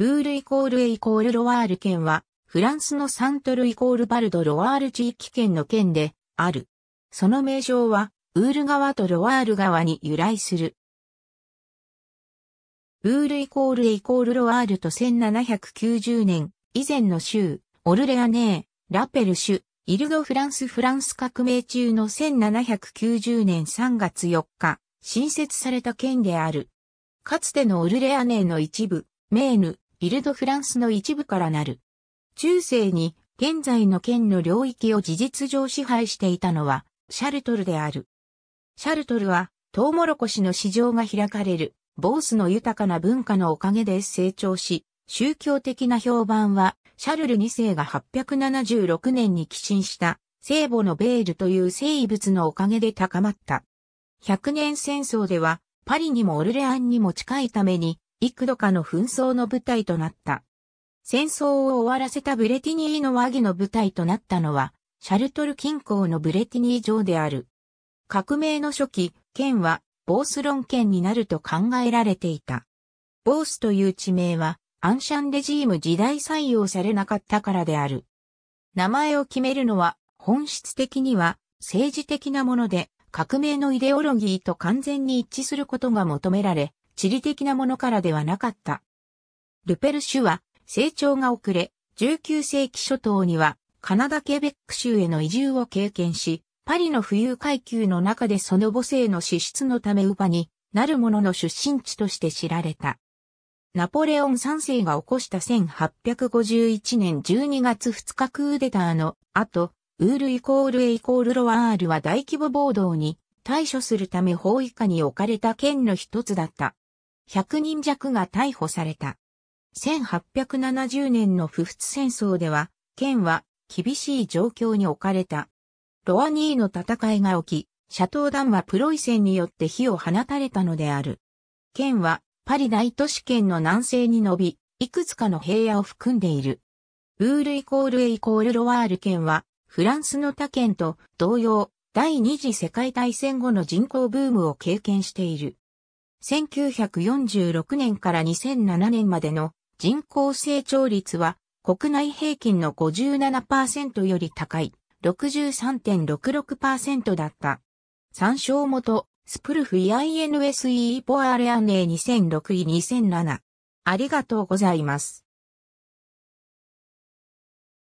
ブールイコールエイコールロワール県は、フランスのサントルイコールバルドロワール地域県の県で、ある。その名称は、ウール川とロワール川に由来する。ブールイコールエイコールロワールと1790年、以前の州、オルレアネー、ラペル州、イルド・フランス・フランス革命中の1790年3月4日、新設された県である。かつてのオルレアネーの一部、メーヌ、イルドフランスの一部からなる。中世に現在の県の領域を事実上支配していたのはシャルトルである。シャルトルはトウモロコシの市場が開かれるボースの豊かな文化のおかげで成長し、宗教的な評判はシャルル2世が876年に寄進した聖母のベールという聖遺物のおかげで高まった。100年戦争ではパリにもオルレアンにも近いために幾度かの紛争の舞台となった。戦争を終わらせたブレティニーの和議の舞台となったのは、シャルトル近郊のブレティニー城である。革命の初期、県は、ボースロン県になると考えられていた。ボースという地名は、アンシャンレジーム時代採用されなかったからである。名前を決めるのは、本質的には、政治的なもので、革命のイデオロギーと完全に一致することが求められ、地理的なものからではなかった。ルペル種は成長が遅れ、19世紀初頭にはカナダケベック州への移住を経験し、パリの富裕階級の中でその母性の資質のためウパになる者の出身地として知られた。ナポレオン3世が起こした1851年12月2日クーデターの後、ウールイコール A イコールロワールは大規模暴動に対処するため法以下に置かれた県の一つだった。100人弱が逮捕された。1870年の不仏戦争では、県は厳しい状況に置かれた。ロアニーの戦いが起き、シャトーダンはプロイセンによって火を放たれたのである。県はパリ大都市圏の南西に伸び、いくつかの平野を含んでいる。ブールイコールエイコールロワール県は、フランスの他県と同様、第二次世界大戦後の人口ブームを経験している。1946年から2007年までの人口成長率は国内平均の57%より高い63.66%だった。参照元、スプルフ INSE ポアレアネ2006 2007。ありがとうございます。